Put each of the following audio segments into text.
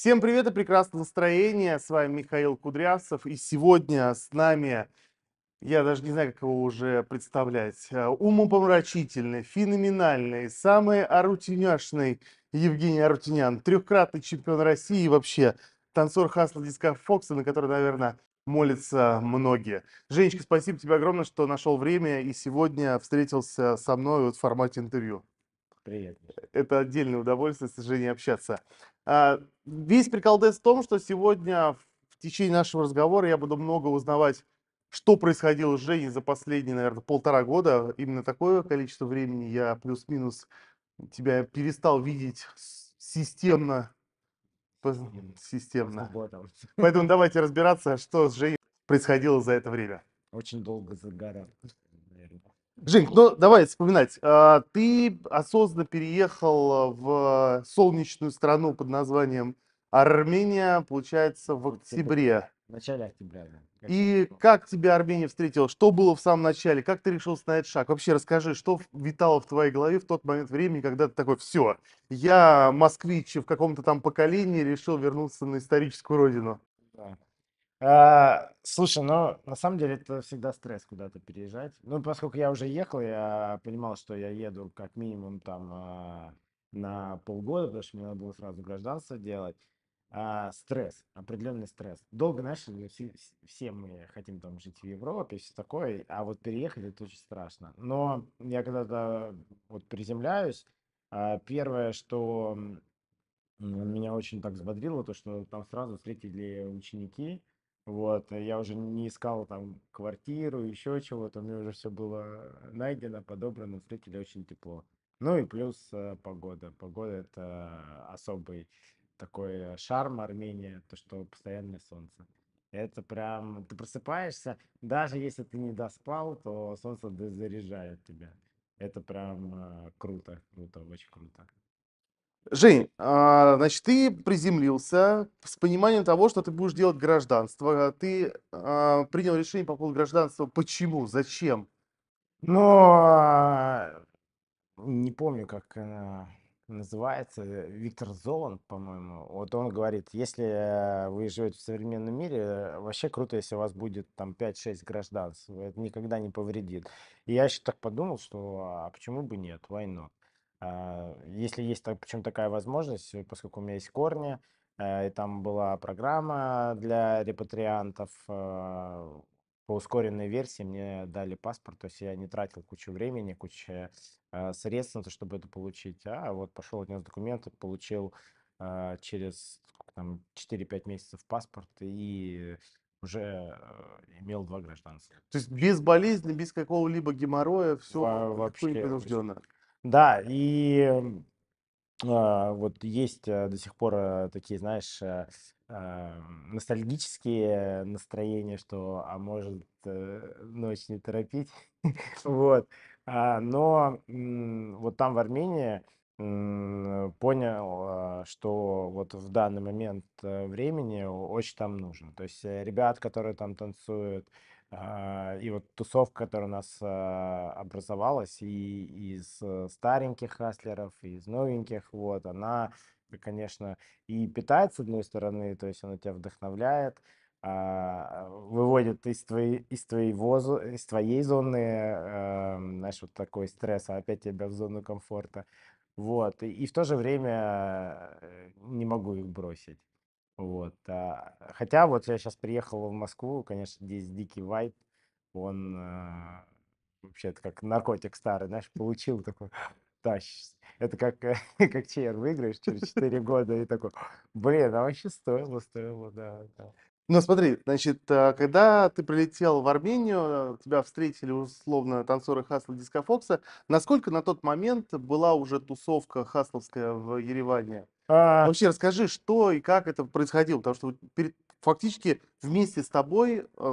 Всем привет и прекрасного настроения. С вами Михаил Кудрявцев. И сегодня с нами, я даже не знаю, как его уже представлять, э, умопомрачительный, феноменальный, самый арутиняшный Евгений Арутинян, трехкратный чемпион России и вообще танцор Хасла Диска Фокса, на который, наверное, молятся многие. Женечка, спасибо тебе огромное, что нашел время и сегодня встретился со мной вот в формате интервью. Приятно. Э, это отдельное удовольствие, с Женей, общаться. А, весь приколдес в том, что сегодня в течение нашего разговора я буду много узнавать, что происходило с Женей за последние, наверное, полтора года. Именно такое количество времени я плюс-минус тебя перестал видеть системно. Системно. Поэтому давайте разбираться, что с Женей происходило за это время. Очень долго загорал. Жень, ну давай вспоминать. А, ты осознанно переехал в солнечную страну под названием Армения, получается, в октябре. В начале октября. да. И как тебя Армения встретила? Что было в самом начале? Как ты решил на этот шаг? Вообще расскажи, что витало в твоей голове в тот момент времени, когда ты такой, все, я москвич в каком-то там поколении решил вернуться на историческую родину. Да. А, слушай, ну, на самом деле это всегда стресс куда-то переезжать. Ну, поскольку я уже ехал, я понимал, что я еду как минимум там а, на полгода, потому что мне надо было сразу гражданство делать. А, стресс, определенный стресс. Долго, знаешь, все, все мы хотим там жить в Европе и все такое, а вот переехать это очень страшно. Но я когда-то вот приземляюсь, а, первое, что меня очень так взбодрило, то, что там сразу встретили ученики, вот, э, я уже не искал там квартиру, еще чего-то, мне уже все было найдено, подобрано, встретили очень тепло. Ну и плюс э, погода. Погода это особый такой шарм Армении, то что постоянное солнце. Это прям, ты просыпаешься, даже если ты не доспал, то солнце заряжает тебя. Это прям э, круто, круто, очень круто. Жень, а, значит, ты приземлился с пониманием того, что ты будешь делать гражданство. А, ты а, принял решение по поводу гражданства. Почему? Зачем? Но не помню, как она называется, Виктор Золанд, по-моему. Вот он говорит, если вы живете в современном мире, вообще круто, если у вас будет там 5-6 гражданств. Это никогда не повредит. И я еще так подумал, что а почему бы нет, войну. А, если есть так, причем такая возможность, э, поскольку у меня есть корни, э, и там была программа для репатриантов э, по ускоренной версии, мне дали паспорт, то есть я не тратил кучу времени, кучу средств на то, чтобы это получить, а вот пошел отнес документы, получил через там, 4-5 месяцев паспорт и уже имел два гражданства. То есть без болезни, без какого-либо геморроя, все Во- вообще, непринужденно. Да, и а, вот есть э, до сих пор э, такие, знаешь, э, э, ностальгические настроения, что, а может, э, ночь не торопить, вот. А, но вот там в Армении понял, что вот в данный момент времени очень там нужно. То есть ребят, которые там танцуют, а, и вот тусовка, которая у нас а, образовалась и из э, стареньких хастлеров, и из новеньких, вот, она, э, конечно, и питает, с одной стороны, то есть она тебя вдохновляет, а, выводит из твоей, из твоей твоего, из твоей зоны, э, эм, знаешь, вот такой стресс, а опять тебя в зону комфорта. Вот. И, и в то же время не могу их бросить. Вот. А, хотя вот я сейчас приехал в Москву, конечно, здесь дикий вайп, он а, вообще это как наркотик старый, знаешь, получил такой, тащишься. Это как, как чейр выиграешь через 4 года и такой, блин, а вообще стоило, стоило, да. да. Ну смотри, значит, а, когда ты прилетел в Армению, тебя встретили условно танцоры Хасла Дискофокса. Насколько на тот момент была уже тусовка хасловская в Ереване? А... Вообще расскажи, что и как это происходило, потому что перед, фактически вместе с тобой а,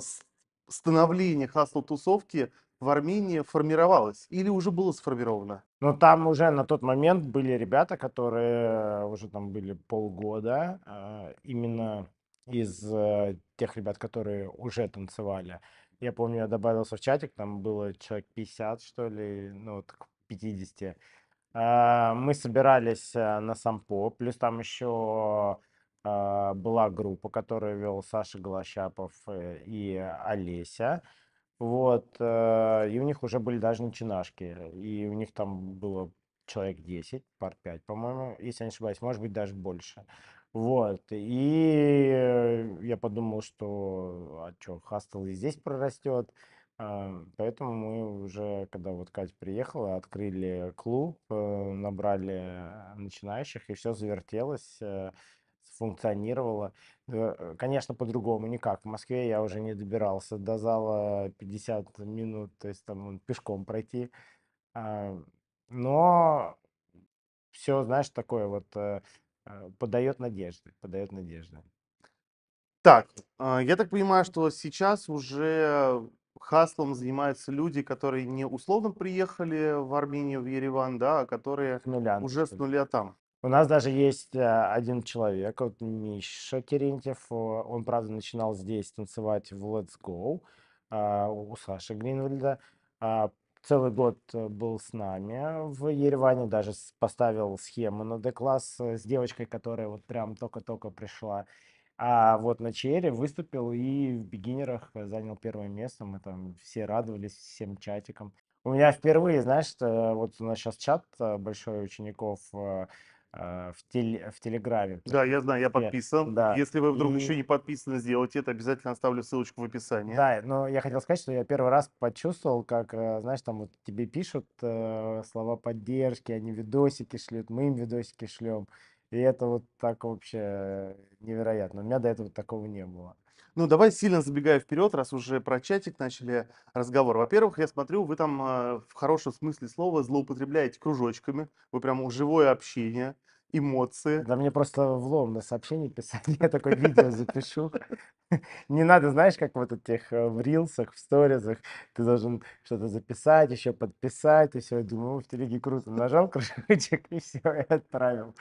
становление хасл-тусовки в Армении формировалось или уже было сформировано? Ну, там уже на тот момент были ребята, которые уже там были полгода, а, именно из э, тех ребят, которые уже танцевали. Я помню, я добавился в чатик, там было человек 50, что ли, ну, вот к 50. А, мы собирались э, на сампо, плюс там еще а, была группа, которую вел Саша Голощапов э, и Олеся. Вот, э, и у них уже были даже начинашки, и у них там было человек 10, пар 5, по-моему, если не ошибаюсь, может быть, даже больше. Вот, и я подумал, что, а что, хастел и здесь прорастет, а, поэтому мы уже, когда вот Катя приехала, открыли клуб, э, набрали начинающих, и все завертелось, э, функционировало. Э, конечно, по-другому никак. В Москве я уже не добирался до зала 50 минут, то есть там ну, пешком пройти. А, но все, знаешь, такое вот э, подает надежды, подает надежды. Так, а, я так понимаю, что сейчас уже хаслом занимаются люди, которые не условно приехали в Армению, в Ереван, да, а которые с нуля, уже с нуля там. У нас даже есть а, один человек, вот Миша Терентьев, он, правда, начинал здесь танцевать в Let's Go а, у Саши Гринвельда. А, целый год э, был с нами в Ереване, даже поставил схему на D-класс э, с девочкой, которая вот прям только-только пришла а вот на Чере выступил и в бигинерах занял первое место. Мы там все радовались всем чатикам. У меня впервые, знаешь, вот у нас сейчас чат э, большой учеников э, э, в, теле, в Телеграме. Да, я знаю, я подписан. Да. Если вы вдруг и... еще не подписаны, сделайте это, обязательно оставлю ссылочку в описании. Да, но я хотел сказать, что я первый раз почувствовал, как, знаешь, там вот тебе пишут слова поддержки, они видосики шлют, мы им видосики шлем. И это вот так вообще невероятно. У меня до этого такого не было. Ну, давай сильно забегая вперед, раз уже про чатик начали разговор. Во-первых, я смотрю, вы там э, в хорошем смысле слова злоупотребляете кружочками. Вы прям живое общение эмоции. Да мне просто влом на сообщение писать, я такое видео запишу. Не надо, знаешь, как вот этих э, в рилсах, в сторизах, ты должен что-то записать, еще подписать, и все. Я думаю, в телеге круто. Нажал кружочек, и все, и отправил.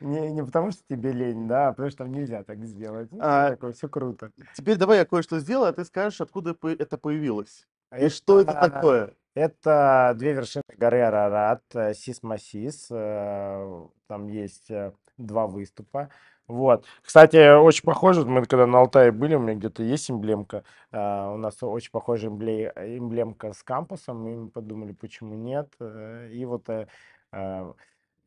Не, не потому, что тебе лень, да, а потому что там нельзя так сделать. Ну, а, такое, все круто. Теперь давай я кое-что сделаю, а ты скажешь, откуда это появилось. А и что это такое? Это две вершины горы Арарат, э, Сисмасис. Э, там есть э, два выступа. Вот. Кстати, очень похоже, мы когда на Алтае были, у меня где-то есть эмблемка. У нас очень похожая эмблемка с кампусом. И мы подумали, почему нет. И вот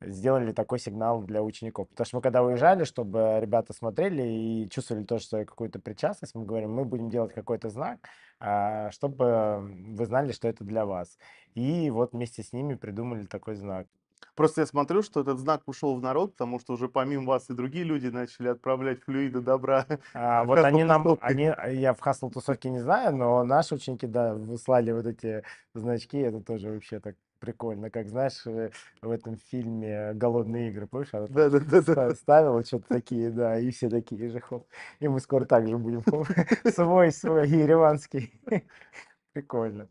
сделали такой сигнал для учеников. Потому что мы когда уезжали, чтобы ребята смотрели и чувствовали то, что какую-то причастность, мы говорим, мы будем делать какой-то знак, а, чтобы вы знали, что это для вас. И вот вместе с ними придумали такой знак. Просто я смотрю, что этот знак ушел в народ, потому что уже помимо вас и другие люди начали отправлять флюиды добра. А, вот они нам, они, я в хасл тусовке не знаю, но наши ученики, да, выслали вот эти значки, это тоже вообще так прикольно, как, знаешь, э, в этом фильме «Голодные игры», помнишь, она да, да, да, ставила, да. ставила что-то такие, да, и все такие же, хоп, и мы скоро так же будем, свой, свой, ереванский. Прикольно.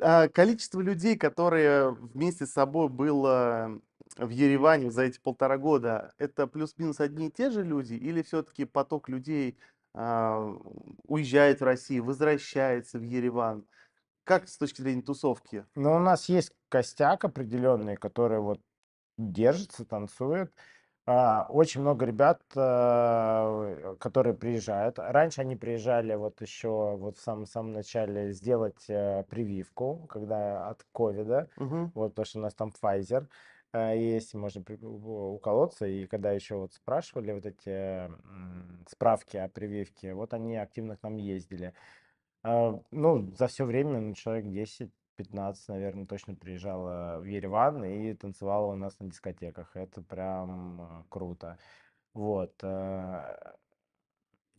А количество людей, которые вместе с собой было в Ереване за эти полтора года, это плюс-минус одни и те же люди, или все-таки поток людей а, уезжает в Россию, возвращается в Ереван? Как с точки зрения тусовки? Ну, у нас есть костяк определенный, который вот держится, танцует. А, очень много ребят, а, которые приезжают. Раньше они приезжали вот еще вот в самом самом начале сделать а, прививку, когда от ковида, угу. вот потому что у нас там Pfizer э, есть, можно уколоться. И когда еще вот спрашивали вот эти справки о прививке, вот они активно к нам ездили. А, ну, за все время ну, человек 10-15, наверное, точно приезжала в Ереван и танцевала у нас на дискотеках. Это прям э, круто. Вот. Э,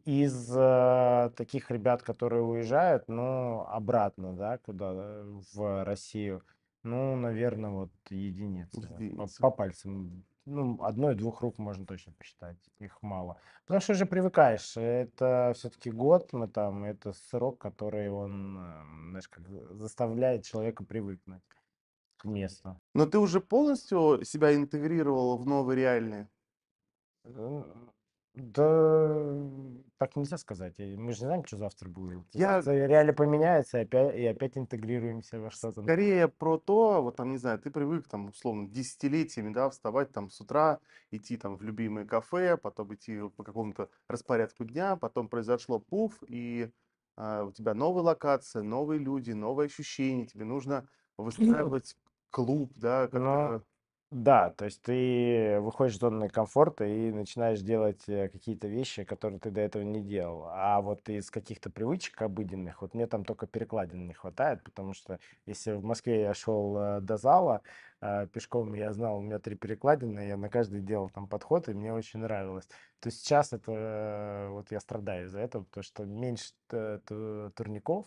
из э, таких ребят, которые уезжают, ну, обратно, да, куда, э, в Россию, ну, наверное, вот единицы. По, по пальцам ну, одной-двух рук можно точно посчитать, их мало. Потому что уже привыкаешь, это все-таки год, мы там, это срок, который он, эм, знаешь, как заставляет человека привыкнуть к месту. Но ты уже полностью себя интегрировал в новые реальные? Э, да, так нельзя сказать. Мы же не знаем, что завтра будет. Я- Завтра реально поменяется, и опять, и опять интегрируемся во что-то. Скорее про то, вот там, не знаю, ты привык там, условно, десятилетиями, да, вставать там с утра, идти там в любимое кафе, потом идти по какому-то распорядку дня, потом произошло пуф, и а, у тебя новая локация, новые люди, новые ощущения, тебе нужно выстраивать клуб, да, как-то Но да, то есть ты выходишь из зоны комфорта и начинаешь делать э, какие-то вещи, которые ты до этого не делал. А вот из каких-то привычек обыденных, вот мне там только перекладин не хватает, потому что если в Москве я шел э, до зала э, пешком, я знал, у меня три перекладины, я на каждый делал там подход, и мне очень нравилось. То сейчас это вот я страдаю из-за этого, потому что меньше турников,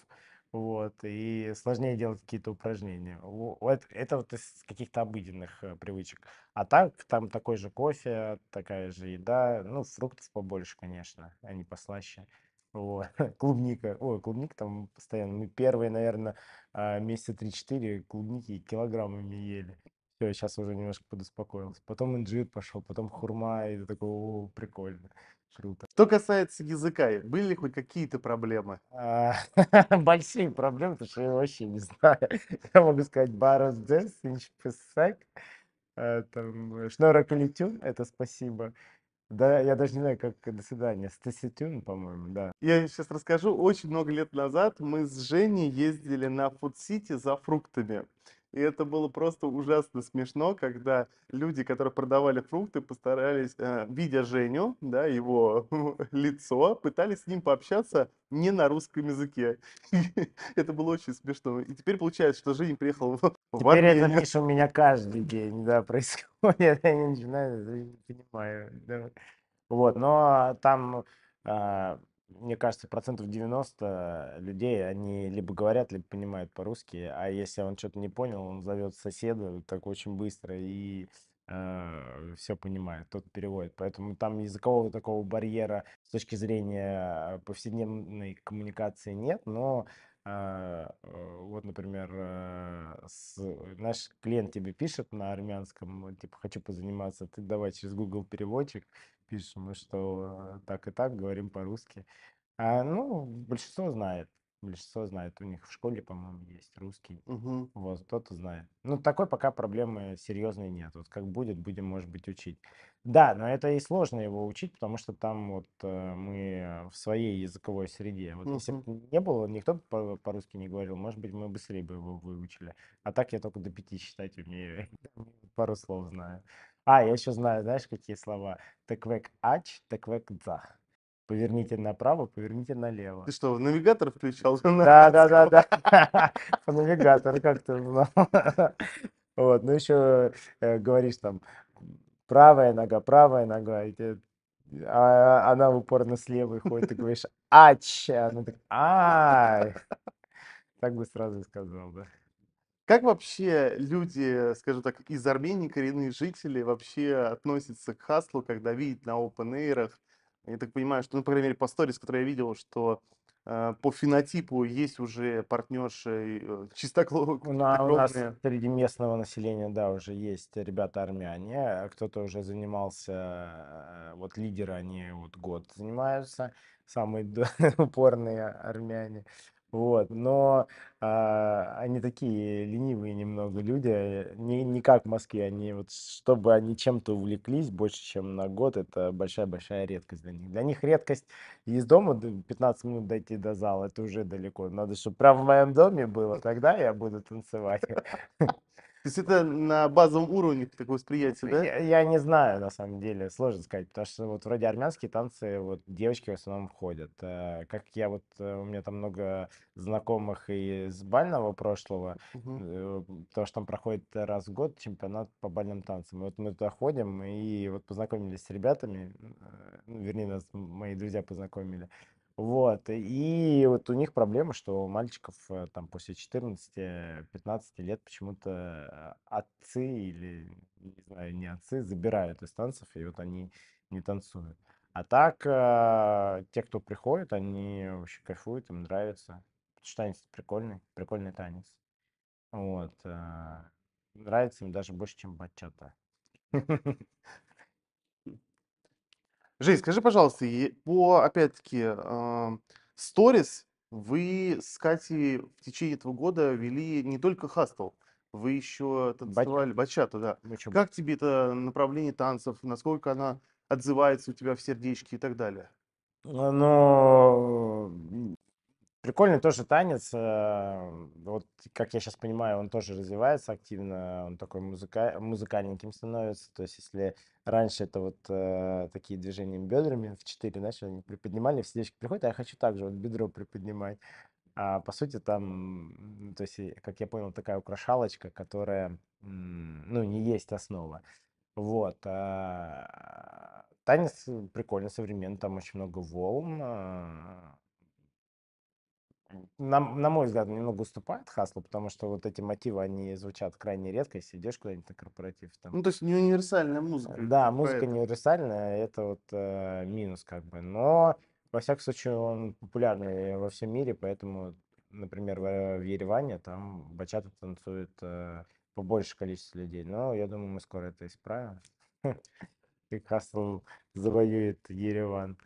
вот, и сложнее делать какие-то упражнения. Вот, это вот из каких-то обыденных э, привычек. А так, там такой же кофе, такая же еда, ну, фруктов побольше, конечно, они а послаще. Вот. Клубника. Ой, клубник там постоянно. Мы первые, наверное, а, месяца 3-4 клубники килограммами ели. Все, сейчас уже немножко подуспокоился. Потом инжир пошел, потом хурма, и ты такой, о, прикольно. Круто. Что касается языка, были ли хоть какие-то проблемы? А, большие проблемы, потому что я вообще не знаю. Я могу сказать «барос дес», «инчпесек», э, «шноракулитюн» — это «спасибо». Да, я даже не знаю, как до свидания. Стаситюн, по-моему, да. Я сейчас расскажу. Очень много лет назад мы с Женей ездили на Фудсити за фруктами. И это было просто ужасно смешно, когда люди, которые продавали фрукты, постарались, э, видя Женю, да, его лицо, пытались с ним пообщаться не на русском языке. это было очень смешно. И теперь получается, что Женя приехал в Теперь Армению. это, Миша, у меня каждый день, да, происходит. Я не начинаю, не понимаю. Да. Вот, но там... Э, мне кажется, процентов 90 людей, они либо говорят, либо понимают по-русски, а если он что-то не понял, он зовет соседа так очень быстро и э, все понимает, тот переводит. Поэтому там языкового такого барьера с точки зрения повседневной коммуникации нет, но э, вот, например, э, с, наш клиент тебе пишет на армянском, типа, хочу позаниматься, ты давай через Google переводчик, пишем, что так и так, говорим по-русски. А, ну, большинство знает. Большинство знает. У них в школе, по-моему, есть русский. Угу. Вот, кто-то знает. Ну, такой пока проблемы серьезной нет. Вот как будет, будем, может быть, учить. Да, но это и сложно его учить, потому что там вот э, мы в своей языковой среде. Вот угу. если бы не было, никто по- по-русски не говорил, может быть, мы быстрее бы его выучили. А так я только до пяти считать умею. Пару слов знаю. А, я еще знаю, знаешь, какие слова? Теквек ач, теквек дзах. Поверните направо, поверните налево. Ты что, навигатор включал? Да, да, да, да. По навигатору как то узнал. Вот, ну еще э, говоришь там правая нога, правая нога, а она упорно с левой ходит, ты говоришь ач, а она так а, так бы сразу сказал, да. Как вообще люди, скажем так, из Армении, коренные жители, вообще относятся к хаслу, когда видят на open air? Я так понимаю, что, ну, по крайней мере, по сторис, которые я видел, что э, по фенотипу есть уже партнерши э, чистоклов- на- у нас чистокровные. среди местного населения, да, уже есть ребята армяне, а кто-то уже занимался, э, вот лидеры, они вот год занимаются, самые упорные армяне. Вот, но а, они такие ленивые немного люди, э, не, не как в Москве, они вот, чтобы они чем-то увлеклись больше, чем на год, это большая-большая редкость для них. Для них редкость из дома д- 15 минут дойти до зала, это уже далеко, надо, чтобы прям в моем доме было, тогда я буду танцевать. То есть это на базовом уровне такое восприятие, да? Я, я не знаю, на самом деле, сложно сказать, потому что вот вроде армянские танцы, вот девочки в основном ходят. Э, как я вот, э, у меня там много знакомых из бального прошлого, угу. потому что там проходит раз в год чемпионат по бальным танцам. И вот мы туда ходим и вот познакомились с ребятами, вернее, нас мои друзья познакомили. Вот, и вот у них проблема, что у мальчиков э, там после 14-15 лет почему-то э, отцы или, не знаю, не отцы, забирают из танцев, и вот они не танцуют. А так, э, те, кто приходит, они вообще кайфуют, им нравится. Потому что танец прикольный, прикольный танец. Вот. Нравится им даже больше, чем бачата. Жень, скажи, пожалуйста, по, опять-таки, сторис вы с Катей в течение этого года вели не только хастл, вы еще танцевали бачату, да. Бачу. Ну, как тебе это направление танцев, насколько она отзывается у тебя в сердечке и так далее? Ну, Прикольный тоже танец. Эм, вот, как я сейчас понимаю, он тоже развивается активно. Он такой музыка... музыкальненьким становится. То есть, если раньше это вот э, такие движения бедрами в четыре да, они приподнимали, все девочки приходят, а я хочу также вот бедро приподнимать. А по сути там, то есть, э, как я понял, такая украшалочка, которая, ну, не есть основа. Вот. А, танец прикольный, современный, там очень много волн а, на, на мой взгляд, немного уступает Хаслу, потому что вот эти мотивы, они звучат крайне редко, если идешь куда-нибудь на корпоратив. Там... Ну, то есть не универсальная э, музыка. Да, музыка поэтому. не универсальная, это вот э, минус как бы. Но, во всяком случае, он популярный во всем мире, поэтому, например, в, в Ереване там бачата танцует э, побольше количество людей. Но я думаю, мы скоро это исправим. И Хасл завоюет Ереван.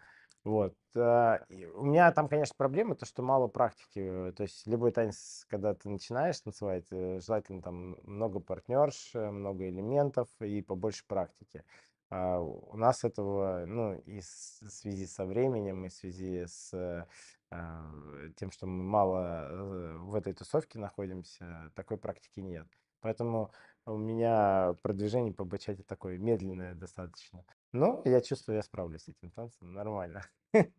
Вот. Э, и у меня там, конечно, проблема, то, что мало практики. Э, то есть любой танец, когда ты начинаешь танцевать, э, желательно там много партнерш, много элементов и побольше практики. А у нас этого, ну, и в связи со временем, и в связи с а, тем, что мы мало в этой тусовке находимся, такой практики нет. Поэтому у меня продвижение по бачате такое медленное достаточно. Но я чувствую, я справлюсь с этим танцем нормально.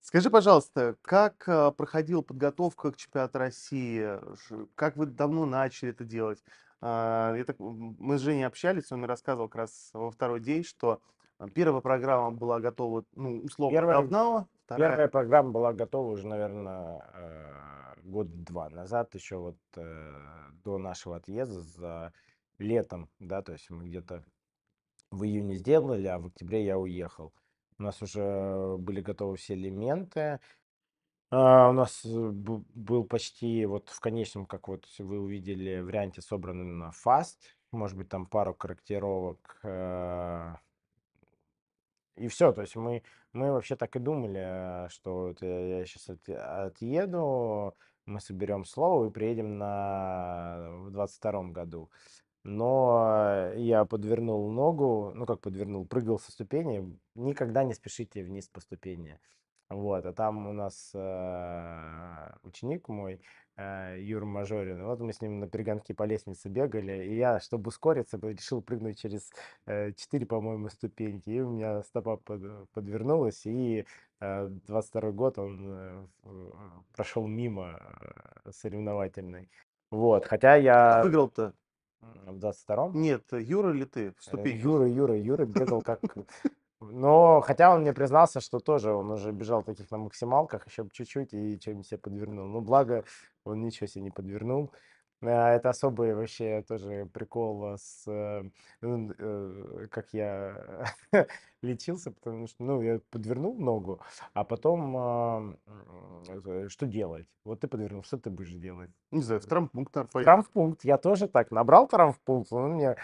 Скажи, пожалуйста, как э, проходила подготовка к чемпионату России? Э, как вы давно начали это делать? А, так- мы с Женей общались, он мне рассказывал как раз во второй день, что э, первая программа была готова, ну, условно, Первая- давно, вторая Первая программа была готова уже, наверное, а, год два назад, еще вот э, до нашего отъезда, за летом, да, то есть мы где-то в июне сделали, а в октябре я уехал. У нас уже были готовы все элементы. А, у нас э, был почти вот в конечном, как вот вы увидели, варианте собраны на фаст. Может быть, там пару корректировок. Э, и все, то есть мы, мы вообще так и думали, э, что вот я, сейчас отъеду, мы соберем слово и приедем на, в 22 году но э, я подвернул ногу, ну как подвернул, прыгал со ступени, никогда не спешите вниз по ступени. Вот, а там у нас э, ученик мой, э, Юр Мажорин, вот мы с ним на перегонке по лестнице бегали, и я, чтобы ускориться, решил прыгнуть через э, 4, по-моему, ступеньки, и у меня стопа под, подвернулась, и э, 22 год он э, э прошел мимо э, соревновательной. Вот, хотя а я... Выиграл-то в 22-м. Нет, Юра или ты э, в Юра, Юра, Юра бегал как... Э, но хотя он мне признался, что тоже он уже бежал таких на максималках, еще чуть-чуть и чем себе подвернул. но ну, благо, он ничего себе не подвернул. А, Это особый вообще тоже прикол а, с, э, ну, э, как я лечился, потому что, ну, я подвернул ногу, а потом, э, что делать? Вот ты подвернул, что ты будешь делать? Не знаю, в травмпункт надо Травмпункт, я тоже так набрал травмпункт, он мне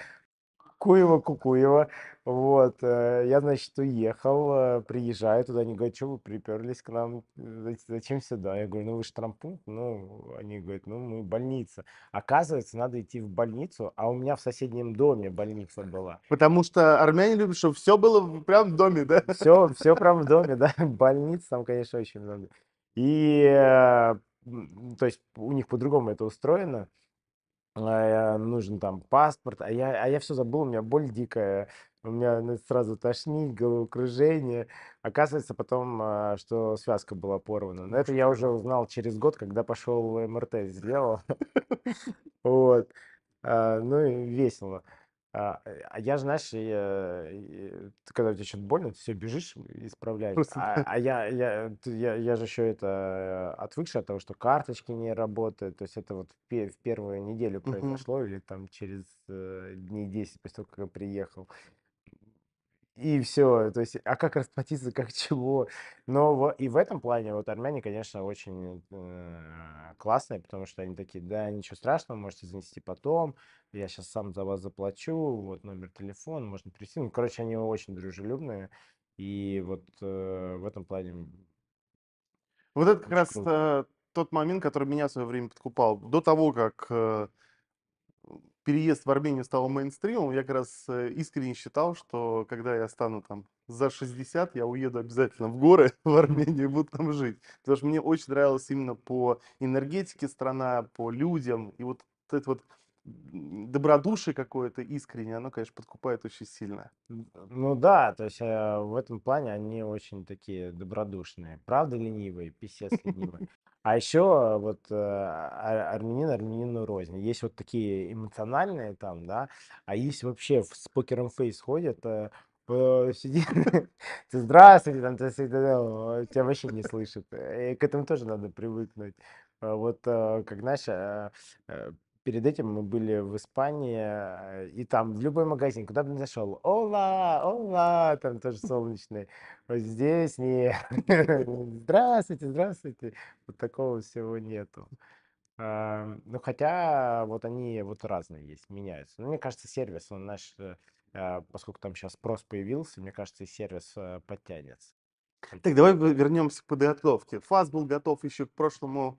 Куева, Кукуева. Вот, э, я, значит, уехал, э, приезжаю туда, они говорят, что вы приперлись к нам, э, зачем сюда? Я говорю, ну вы же ну, они говорят, ну мы больница. Оказывается, надо идти в больницу, а у меня в соседнем доме больница была. Потому что армяне любят, чтобы все было прям в доме, да? Все, все прям в доме, да, больниц там, конечно, очень много. И, то есть, у них по-другому это устроено а, э, нужен там паспорт, а я, а я все забыл, у меня боль дикая, у меня ну, сразу тошнит, головокружение. Оказывается потом, а, что связка была порвана. Но это я уже узнал через год, когда пошел МРТ сделал. Вот. А, ну и весело. А, э, а я, знаешь, я, э, когда тебя что-то больно, ты все бежишь и исправляешь. Просто, а, да. а я, я, я, я же еще это э, отвыкший от того, что карточки не работают. То есть это вот в, пе- в первую неделю произошло, угу. или там через э, дней 10 после того, как я приехал и все. То есть, а как расплатиться, как чего? Но в, и в этом плане вот армяне, конечно, очень э, классные, потому что они такие, да, ничего страшного, можете занести потом, я сейчас сам за вас заплачу, вот номер телефона, можно прийти, Ну, короче, они очень дружелюбные, и вот э, в этом плане... Вот это как раз э, тот момент, который меня в свое время подкупал. До того, как э, переезд в Армению стал мейнстримом, я как раз э, искренне считал, что когда я стану там за 60, я уеду обязательно в горы, в Армению и буду там жить. Потому что мне очень нравилось именно по энергетике страна, по людям. И вот это вот добродушие какое-то искреннее, оно, конечно, подкупает очень сильно. Ну да, то есть э, в этом плане они очень такие добродушные. Правда ленивые, писец ленивые. А еще э, вот э, а- армянин армянину рознь. Есть вот такие эмоциональные там, да, а есть вообще с покером фейс ходят, э, сидит, ты здравствуйте, там, ты э, тебя вообще не слышит. Э, и к этому тоже надо привыкнуть. Вот как, знаешь, перед этим мы были в Испании, а, и там в любой магазин, куда бы ни зашел, ола, ола, там тоже солнечный. Вот здесь нет. Здравствуйте, здравствуйте. Вот такого всего нету. А, ну, хотя вот они вот разные есть, меняются. Но ну, мне кажется, сервис, он наш, э, а, поскольку там сейчас спрос появился, мне кажется, и сервис э, подтянется. Так, давай вернемся к подготовке. ФАС был готов еще к прошлому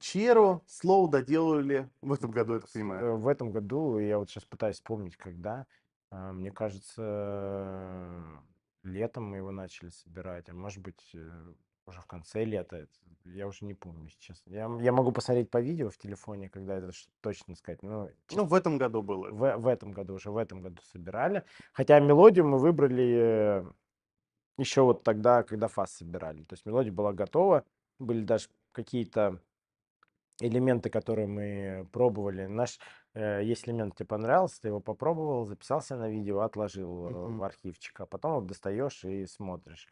Чиеру Слоу доделали в этом году, я так понимаю. Э, в этом году, я вот сейчас пытаюсь вспомнить, когда, а, мне кажется, э, летом мы его начали собирать, а может быть, э, уже в конце лета, я уже не помню сейчас. Я, я могу посмотреть по видео в телефоне, когда это точно сказать. Но, ну, в этом году было. В, в этом году уже, в этом году собирали. Хотя мелодию мы выбрали еще вот тогда, когда фас собирали. То есть мелодия была готова, были даже какие-то элементы, которые мы пробовали. Наш, э, если элемент тебе понравился, ты его попробовал, записался на видео, отложил mm-hmm. в архивчик, а потом вот достаешь и смотришь.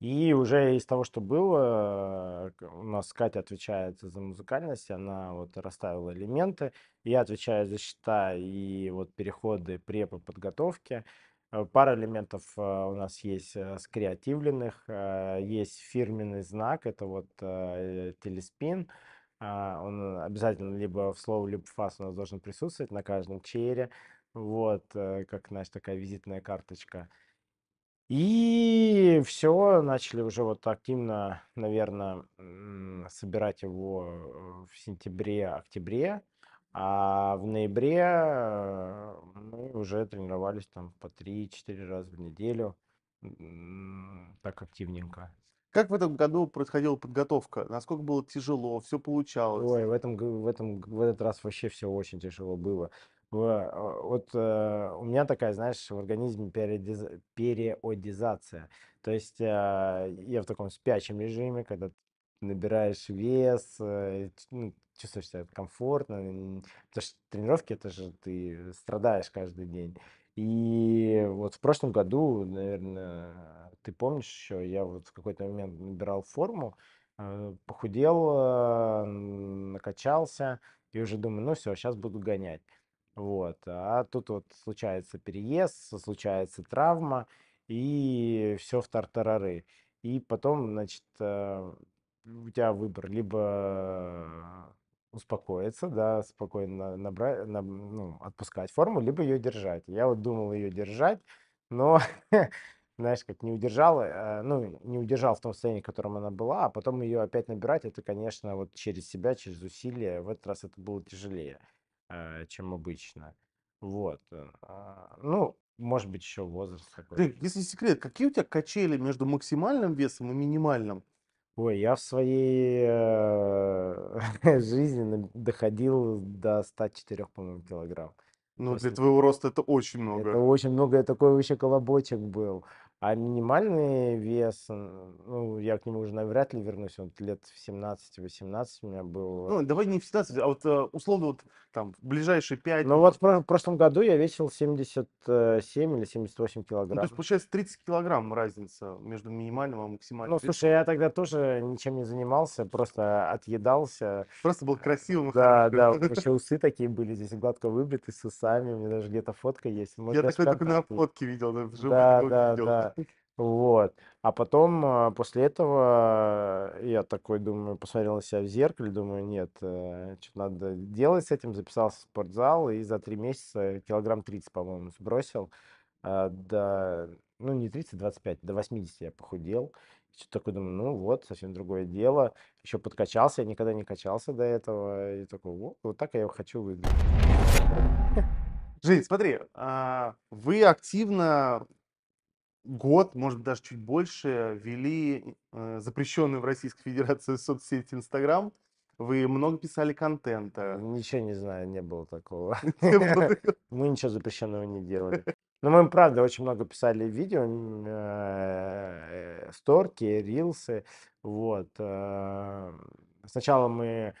И уже из того, что было, у нас Катя отвечает за музыкальность, она вот расставила элементы, я отвечаю за счета и вот переходы, препы, подготовки. Э, пара элементов э, у нас есть с креативленных, есть фирменный знак, это вот телеспин, а, он э, обязательно либо в слово, либо в фас у нас должен присутствовать на каждом чере. Вот, э, как, знаешь, такая визитная карточка. И все, начали уже вот активно, наверное, собирать его э, в сентябре-октябре. А в ноябре мы уже тренировались там по 3-4 раза в неделю, так активненько. Как в этом году происходила подготовка? Насколько было тяжело? Все получалось? Ой, в этом, в этом, в этот раз вообще все очень тяжело было. А, вот э, у меня такая, знаешь, в организме переодиз- периодизация. То есть э, я в таком спящем режиме, когда набираешь вес, э, ну, чувствуешь себя комфортно, потому что тренировки это же ты страдаешь каждый день. И вот в прошлом году, наверное, ты помнишь еще, я вот в какой-то момент набирал форму, э, похудел, э, накачался, и уже думаю, ну все, сейчас буду гонять. Вот. А тут вот случается переезд, случается травма, и все в тартарары. И потом, значит, э, у тебя выбор либо успокоиться, да, спокойно набрать, на, ну, отпускать форму, либо ее держать. Я вот думал ее держать, но знаешь, как не удержала, э, ну, не удержал в том состоянии, в котором она была, а потом ее опять набирать, это, конечно, вот через себя, через усилия. В этот раз это было тяжелее, э, чем обычно. Вот. Э, а, ну, может быть, еще возраст какой-то. Если секрет, какие у тебя качели между максимальным весом и минимальным? Ой, я в своей э, жизни доходил до 104, по-моему, килограмм. Ну, Просто... для твоего роста это очень много. Это очень много, я такой вообще колобочек был. А минимальный вес, ну, я к нему уже навряд ли вернусь, вот лет в 17-18 у меня был. Ну, давай не в 17, а вот э, условно вот там ближайшие 5. Ну, вот в прошлом году я весил 77 или 78 килограмм. Ну, то есть, получается, 30 килограмм разница между минимальным и максимальным. Ну, слушай, я тогда тоже ничем не занимался, просто отъедался. Просто был красивым. Да, да, вообще усы такие были здесь, гладко выбриты, с усами, у меня даже где-то фотка есть. я такой только на фотке видел, да, да, да, да. Вот. А потом, а, после этого, э, я такой, думаю, посмотрел на себя в зеркале, думаю, нет, э, что надо делать с этим, записался в спортзал и за три месяца килограмм 30, по-моему, сбросил. А, до, ну, не 30, 25, а до 80 я похудел. Что такой думаю, ну вот, совсем другое дело. Еще подкачался, я никогда не качался до этого. И такой, вот, вот так я его хочу выглядеть. Жень, смотри, вы активно год, может даже чуть больше, вели э, запрещенную в Российской Федерации соцсеть Инстаграм. Вы много писали контента. Ничего не знаю, не было такого. Мы ничего запрещенного не делали. Но мы, правда, очень много писали видео, э, э, сторки, рилсы. Вот. Э, сначала мы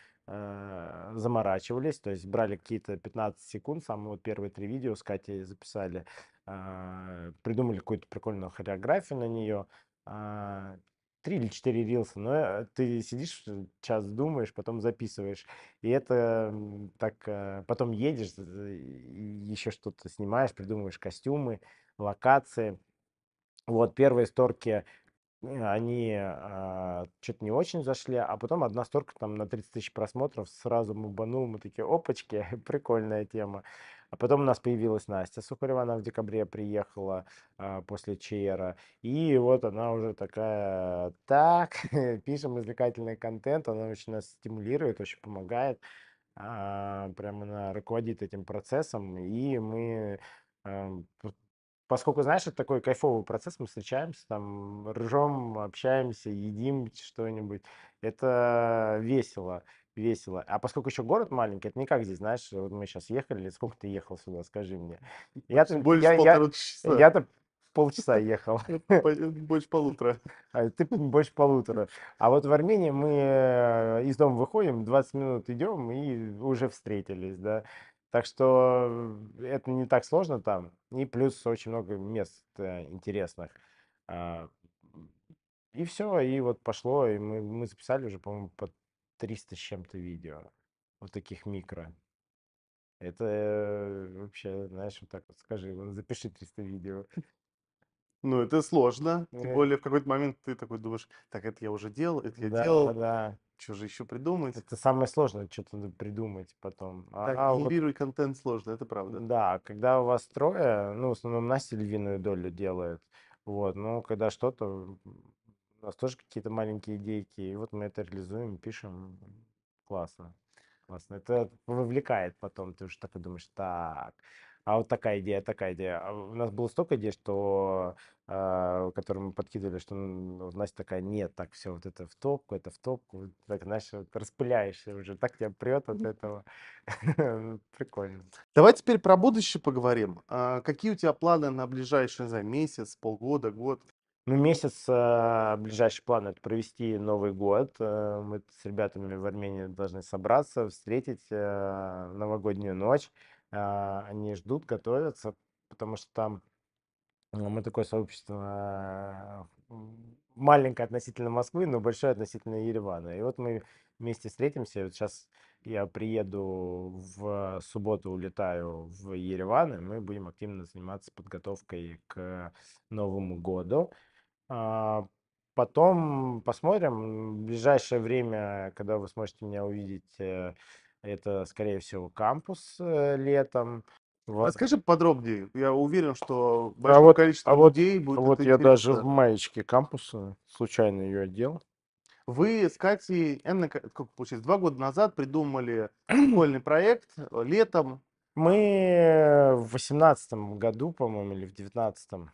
заморачивались, то есть брали какие-то 15 секунд, самые вот первые три видео с Катей записали. А, придумали какую-то прикольную хореографию на нее. А, три или четыре рилса, но э, ты сидишь, э, час думаешь, потом записываешь. И это так... Э, потом едешь, еще что-то снимаешь, придумываешь костюмы, локации. Вот первые сторки они э, а, что-то не очень зашли, а потом одна сторка там на 30 тысяч просмотров сразу мубанула, мы такие, опачки, прикольная тема. А потом у нас появилась Настя Сухарева, она в декабре приехала а, после ЧЕРа. И вот она уже такая, так, пишем извлекательный контент, она очень нас стимулирует, очень помогает. А, прямо она руководит этим процессом. И мы а, поскольку, знаешь, это такой кайфовый процесс, мы встречаемся, там, ржем, общаемся, едим что-нибудь. Это весело весело. А поскольку еще город маленький, это не как здесь, знаешь, вот мы сейчас ехали, сколько ты ехал сюда, скажи мне. Я-то, Больше я, полтора часа. Я-то полчаса ехал. Ну, э, больше полутора. А ты больше полутора. А вот в Армении мы э, из дома выходим, 20 минут идем и уже встретились, да. Так что э, это не так сложно там. И плюс очень много мест интересных. А, и все, и вот пошло, и мы, мы записали уже, по-моему, под 300 с чем-то видео. Вот таких микро. Это э, вообще, знаешь, вот так вот скажи, запиши 300 видео. Ну, это сложно. Тем э. более в какой-то момент ты такой думаешь, так, это я уже делал, это я да, делал. Да. Что же еще придумать? Это самое сложное, что-то надо придумать потом. А, так, а, генерировать вот... контент сложно, это правда. Да, когда у вас трое, ну, в основном Настя львиную долю делает. Вот, ну, когда что-то у нас тоже какие-то маленькие идейки, и вот мы это реализуем, пишем. Классно. Классно. Это вовлекает потом, ты уже так и думаешь, так, а вот такая идея, такая идея. А у нас было столько идей, что, э, которые мы подкидывали, что ну, Настя такая, нет, так все, вот это в топку, это в топку, вот, так, знаешь, вот, распыляешься уже, так тебя прет от этого. Прикольно. Давай теперь про будущее поговорим. А какие у тебя планы на ближайший за месяц, полгода, год? Ну, месяц э, ближайший план это провести Новый год. Э, мы с ребятами в Армении должны собраться, встретить э, новогоднюю ночь. Э, они ждут, готовятся, потому что там ну, мы такое сообщество э, маленькое относительно Москвы, но большое относительно Еревана. И вот мы вместе встретимся. Вот сейчас я приеду в субботу, улетаю в Ереван, и мы будем активно заниматься подготовкой к Новому году. А, потом посмотрим. В ближайшее время, когда вы сможете меня увидеть, э, это, скорее всего, кампус э, летом. Вот. А скажи подробнее. Я уверен, что а большое а вот, количество а вот, людей будет. А вот я даже в маечке кампуса случайно ее одел. Вы с Катей, как получается, два года назад придумали школьный проект э, летом. Мы в восемнадцатом году, по-моему, или в девятнадцатом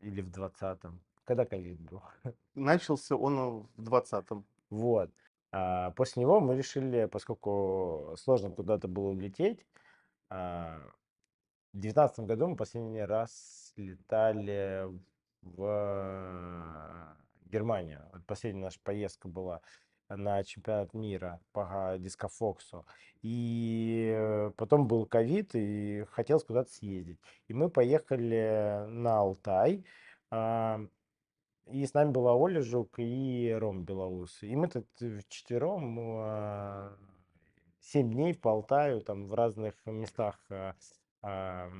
или в двадцатом. Когда ковид был? Начался он в двадцатом. Вот. А после него мы решили, поскольку сложно куда-то было улететь, а в девятнадцатом году мы последний раз летали в а, Германию. последняя наша поездка была на чемпионат мира по дискофоксу. И потом был ковид, и хотелось куда-то съездить. И мы поехали на Алтай. А, и с нами была Оля Жук и Ром Белоус. И мы тут вчетвером а, семь дней по Алтаю, там в разных местах а,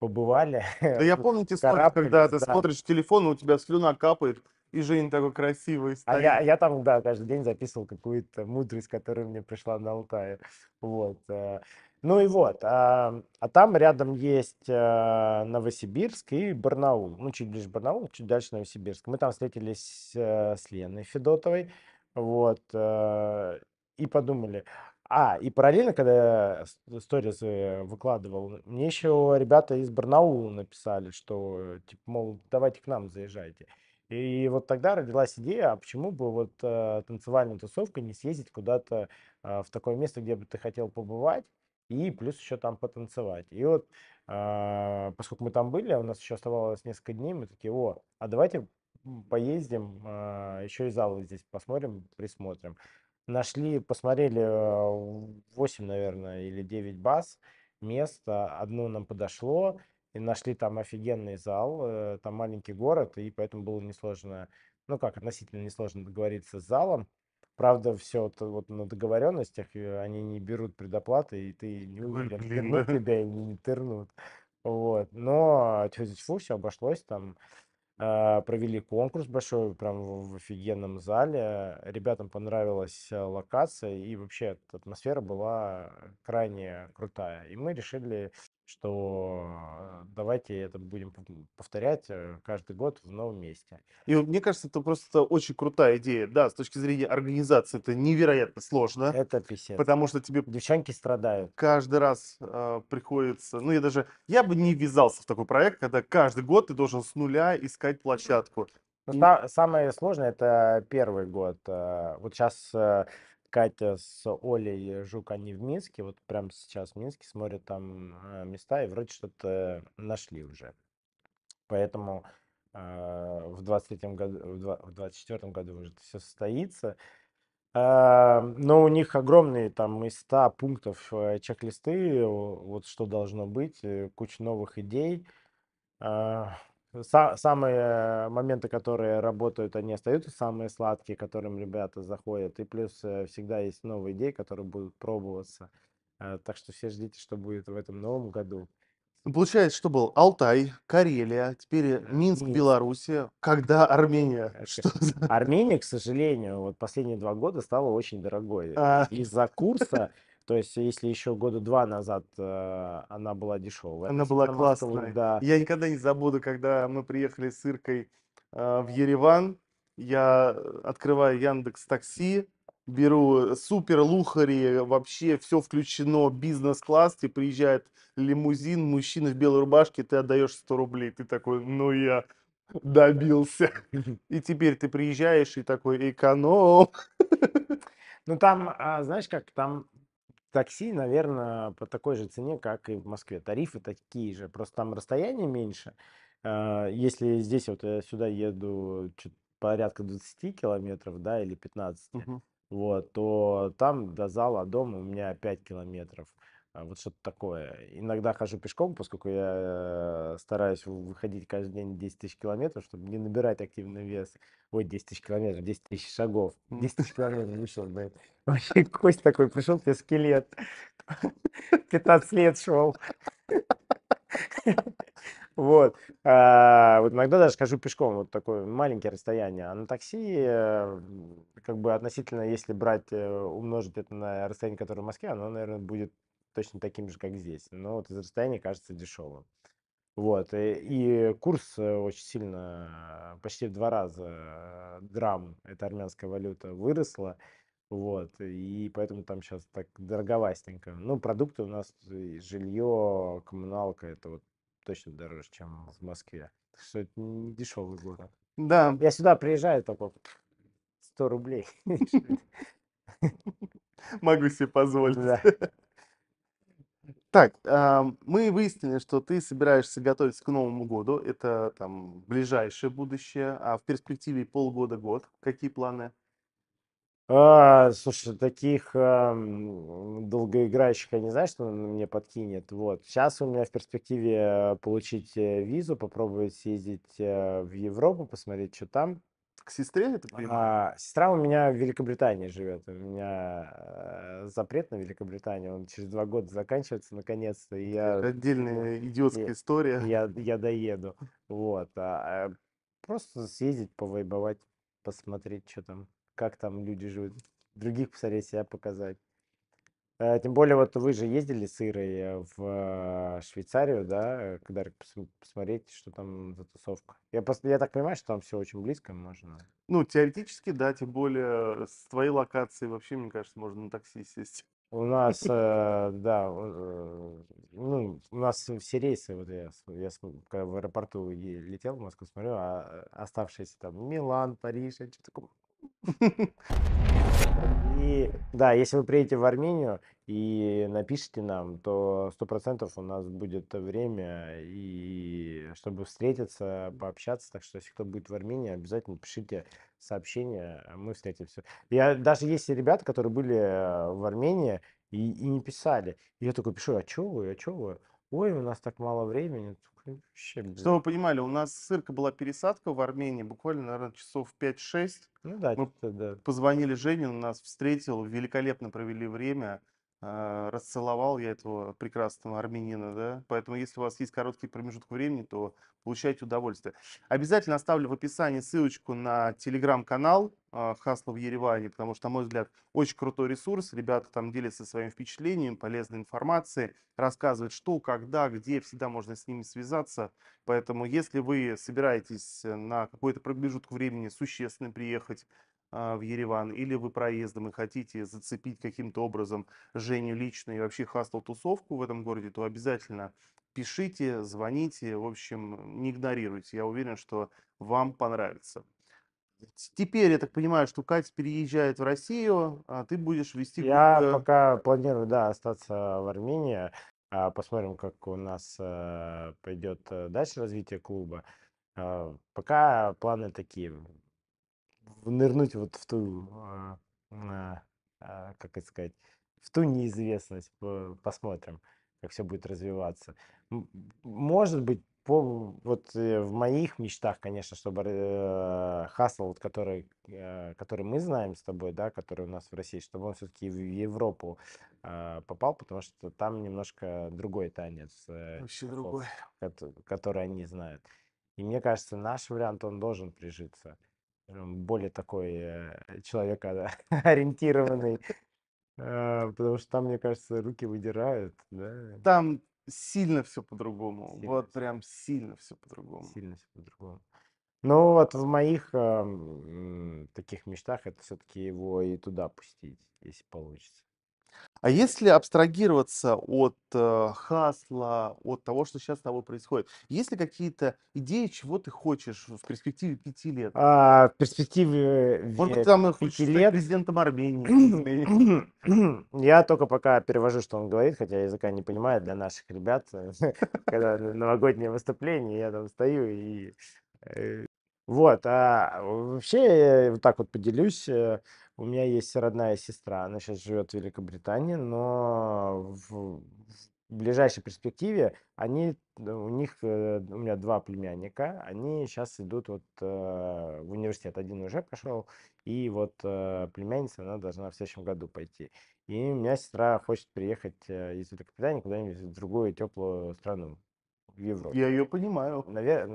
побывали. Да я помню те когда ты смотришь телефон, у тебя слюна капает, и Жень такой красивый стоит. А я, я там, да, каждый день записывал какую-то мудрость, которая мне пришла на Алтае. Вот. Э, ну и вот, а, а там рядом есть э, Новосибирск и Барнаул. Ну, чуть ближе Барнаул, чуть дальше Новосибирск. Мы там встретились э, с Леной Федотовой, вот, и подумали. А, и параллельно, когда я сторис выкладывал, мне еще ребята из Барнаула написали, что, типа, мол, давайте к нам заезжайте. И вот тогда родилась идея, а почему бы вот э, танцевальной тусовкой не съездить куда-то э, в такое место, где бы ты хотел побывать, и плюс еще там потанцевать. И вот, э, поскольку мы там были, у нас еще оставалось несколько дней, мы такие, о, а давайте поездим, э, еще и залы здесь посмотрим, присмотрим. Нашли, посмотрели э, 8, наверное, или 9 баз, место, одно нам подошло, и нашли там офигенный зал, э, там маленький город, и поэтому было несложно, ну как, относительно несложно договориться с залом. Правда, все вот, вот на договоренностях, они не берут предоплаты, и ты не уверен, тырнут тебя и не тырнут. Вот. Но тетя Фу все обошлось, там а, провели конкурс большой, прям в офигенном зале. Ребятам понравилась э, локация, и вообще атмосфера была крайне крутая. И мы решили что э, давайте это будем повторять э, каждый год в новом месте. И мне кажется, это просто очень крутая идея. Да, с точки зрения организации это невероятно сложно. Это писец. Потому что тебе... Девчонки страдают. Каждый раз э, приходится... Ну, я даже... Я бы не ввязался в такой проект, когда каждый год ты должен с нуля искать площадку. Ну, И... Самое сложное это первый год. Э. Вот сейчас Катя с Олей Жук, они в Минске, вот прямо сейчас в Минске смотрят там а, места и вроде что-то нашли уже. Поэтому э, в 23 году, в 24 году уже это все состоится. Э, но у них огромные там места, пунктов э, чек-листы, вот что должно быть, э, куча новых идей. Э, самые моменты, которые работают, они остаются самые сладкие, которым ребята заходят. И плюс э, всегда есть новые идеи, которые будут пробоваться. Э, так что все ждите, что будет в этом новом году. Ну, получается, что был Алтай, Карелия, теперь э, Минск, Нет. Белоруссия. Когда Армения? Что Армения, к сожалению, вот последние два года стала очень дорогой. А. Из-за курса то есть, если еще года два назад э, она была дешевая. Она была классная. Да. Я никогда не забуду, когда мы приехали с Иркой э, в Ереван, я э, открываю Яндекс Такси, беру э, супер лухари, вообще все включено, бизнес-класс, тебе приезжает лимузин, мужчина в белой рубашке, ты отдаешь 100 рублей, ты такой, ну я добился. И теперь ты приезжаешь и такой, эконом. Ну там, а, знаешь как, там такси, наверное, по такой же цене, как и в Москве. Тарифы такие же, просто там расстояние меньше. А, если здесь вот я э, сюда еду порядка 20 километров, да, или 15, Мгм. вот, то там до зала, дома у меня 5 километров. А, вот что-то такое. Иногда хожу пешком, поскольку я э, стараюсь выходить каждый день 10 тысяч километров, чтобы не набирать активный вес. Ой, 10 тысяч километров, 10 тысяч шагов. 10 тысяч километров вышел, блин. Вообще кость такой, пришел тебе скелет. 15 лет шел. Вот. А, вот иногда даже хожу пешком, вот такое маленькое расстояние. А на такси, э, как бы относительно, если брать, э, умножить это на расстояние, которое в Москве, оно, наверное, будет точно таким же, как здесь. Но вот из расстояния кажется дешевым. Вот. И, э, и курс э, очень сильно, э, почти в два раза драм, это армянская валюта, выросла. Вот, и поэтому там сейчас так дороговастенько. Ну, продукты у нас, жилье, коммуналка, это вот точно дороже, чем в Москве. Так что это не дешевый город. Да. Я сюда приезжаю только 100 рублей. Могу себе позволить. Так, а, мы выяснили, что ты собираешься готовиться к Новому году. Это там ближайшее будущее, а в перспективе полгода-год. Какие планы? А, слушай, таких ам, долгоиграющих я не знаю, что он мне подкинет. Вот. Сейчас у меня в перспективе э, получить э, визу, попробовать съездить э, в Европу, посмотреть, что там к сестре это А, сестра у меня в Великобритании живет. У меня э, запрет на Великобританию. Он через два года заканчивается наконец-то. я, отдельная идиотская я, история. Я, я доеду. Вот. а, э, просто съездить, повайбовать, посмотреть, что там, как там люди живут. Других посмотреть, себя показать. Э, тем более, вот вы же ездили с Ирой в а, Швейцарию, да, э, когда посмотреть, что там за тусовка. Я, просто, я так понимаю, что там все очень близко можно. Ну, теоретически, да, тем более э, с твоей локации вообще, мне кажется, можно на такси сесть. У нас, э, да, э, ну, у нас все рейсы, вот я, я когда в аэропорту летел в Москву, смотрю, а оставшиеся там Милан, Париж, я что-то такое... И да, если вы приедете в Армению и напишите нам, то сто процентов у нас будет время, и чтобы встретиться, пообщаться. Так что, если кто будет в Армении, обязательно пишите сообщение, а мы встретимся. Я даже есть ребята, которые были э, в Армении и, и не писали. И я такой пишу, а чего, вы, а чего? вы? Ой, у нас так мало времени вообще без... Чтобы вы понимали, у нас цирка была пересадка в Армении, буквально, наверное, часов 5-6. Ну да, Мы типа, да. позвонили Жене, он нас встретил, великолепно провели время. А, расцеловал я этого прекрасного армянина, да, поэтому если у вас есть короткий промежуток времени, то получайте удовольствие. Обязательно оставлю в описании ссылочку на телеграм-канал а, Хасла в Ереване, потому что, на мой взгляд, очень крутой ресурс. Ребята там делятся своими впечатлениями, полезной информацией, рассказывают, что, когда, где, всегда можно с ними связаться. Поэтому, если вы собираетесь э, на какой-то промежуток времени существенно приехать а, в Ереван, или вы проездом и хотите зацепить каким-то образом Женю лично и вообще хастл-тусовку в этом городе, то обязательно пишите, звоните, в общем, не игнорируйте. Я уверен, что вам понравится. Теперь, я так понимаю, что Катя переезжает в Россию, а ты будешь вести... Я куда... Э, пока планирую, да, остаться в Армении. А, посмотрим, как у нас э, пойдет э, дальше развитие клуба. А, пока планы такие нырнуть вот в ту, а, а, а, как это сказать, в ту неизвестность. Посмотрим, как все будет развиваться. Может быть, по, вот э, в моих мечтах, конечно, чтобы э, Хасл, вот, который, э, который мы знаем с тобой, да, который у нас в России, чтобы он все-таки в Европу попал, потому что там немножко другой танец, Вообще таков, другой. который они знают. И мне кажется, наш вариант, он должен прижиться более такой э, человека ориентированный, э, потому что там, мне кажется, руки выдирают, да? Там сильно все по-другому, Сильно вот прям сильно все по-другому. Сильно все по-другому. Ну вот в моих э, таких мечтах это все-таки его и туда пустить, если получится. А если абстрагироваться от э, хасла, от того, что сейчас с тобой происходит, есть ли какие-то идеи, чего ты хочешь в перспективе пяти лет? А, в перспективе э, Может быть, там пяти лет... президентом Армении. я только пока перевожу, что он говорит, хотя языка не понимаю для наших ребят. Э, когда новогоднее выступление, я там стою и... Э, вот, а вообще я вот так вот поделюсь. У меня есть родная сестра, она сейчас живет в Великобритании, но в, в ближайшей перспективе они, э, у них, э, у меня два племянника, они сейчас идут вот э, в университет. Один уже пошел, и вот э, племянница, она должна в следующем году пойти. И у меня сестра хочет приехать э, из Великобритании куда-нибудь в другую теплую страну, в Европу. Я ее понимаю. Навер...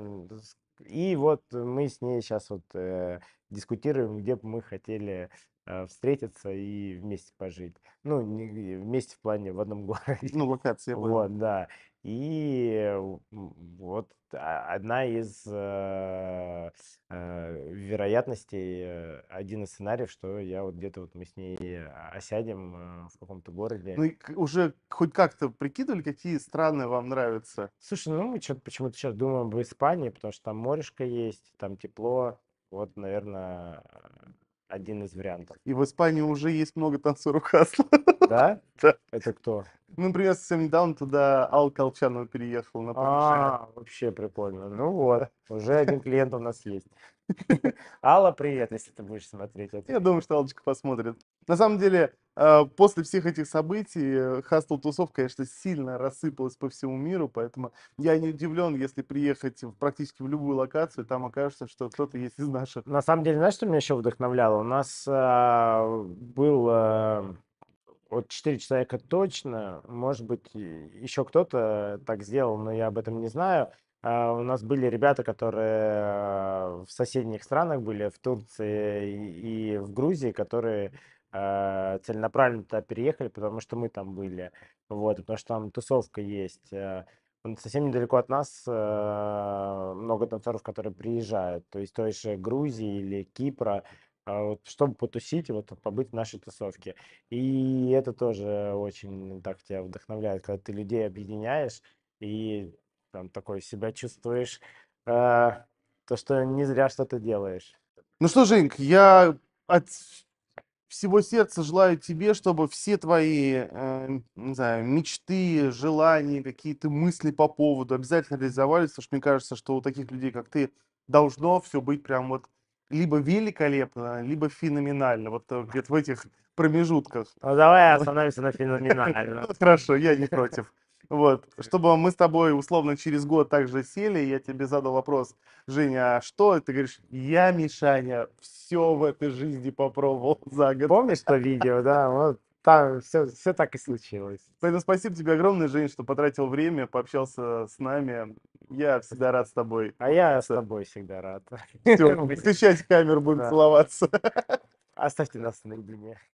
И вот мы с ней сейчас вот э, дискутируем, где бы мы хотели э, встретиться и вместе пожить. Ну, не, вместе в плане в одном городе. Ну, локация. Вот, да. И вот а, одна из э, э, вероятностей, э, один из сценариев, что я вот где-то вот мы с ней э, осядем в каком-то городе. Ну уже хоть как-то прикидывали, какие страны вам нравятся? Слушай, ну мы что-то почему-то сейчас думаем об Испании, потому что там морешка есть, там тепло, вот, наверное, один из вариантов. И в Испании уже есть много танцоров хасла. Да? Да. Это кто? Ну, например, совсем недавно туда Ал Колчанова переехал на А, вообще прикольно. Ну вот, уже один клиент у нас есть. Алла, привет, если ты будешь смотреть это. Я думаю, что Аллочка посмотрит. На самом деле, а, после всех этих событий э, Хастл Тусов, конечно, сильно рассыпалась по всему миру, поэтому я не удивлен, если приехать практически в любую локацию, там окажется, что кто-то есть из наших. На самом деле, знаешь, что меня еще вдохновляло? У нас а, был а, вот четыре человека точно, может быть, еще кто-то так сделал, но я об этом не знаю. А, у нас были ребята, которые э, в соседних странах были, в Турции и в Грузии, которые э, целенаправленно туда переехали, потому что мы там были. Вот, потому что там тусовка есть. Э. Совсем недалеко от нас много танцоров, которые приезжают, то есть той же Грузии или Кипра, а чтобы потусить и вот побыть в нашей тусовке. И это тоже очень так тебя вдохновляет, когда ты людей объединяешь и там такой себя чувствуешь, э, то, что не зря что-то делаешь. Ну что, Женьк, я от всего сердца желаю тебе, чтобы все твои, э, не знаю, мечты, желания, какие-то мысли по поводу обязательно реализовались, потому что мне кажется, что у таких людей, как ты, должно все быть прям вот либо великолепно, либо феноменально, вот э, где-то в этих промежутках. Ну давай остановимся на феноменально. Ну, хорошо, я не против. Вот, чтобы мы с тобой условно через год также сели, я тебе задал вопрос, Женя, а что? ты говоришь, я, Мишаня, все в этой жизни попробовал за год. Помнишь то видео, да? Вот там все, все так и случилось. Поэтому спасибо тебе огромное, Жень, что потратил время, пообщался с нами. Я всегда рад с тобой. А я с тобой всегда рад. Все, выключайте камеру, будем целоваться. Оставьте нас наедине.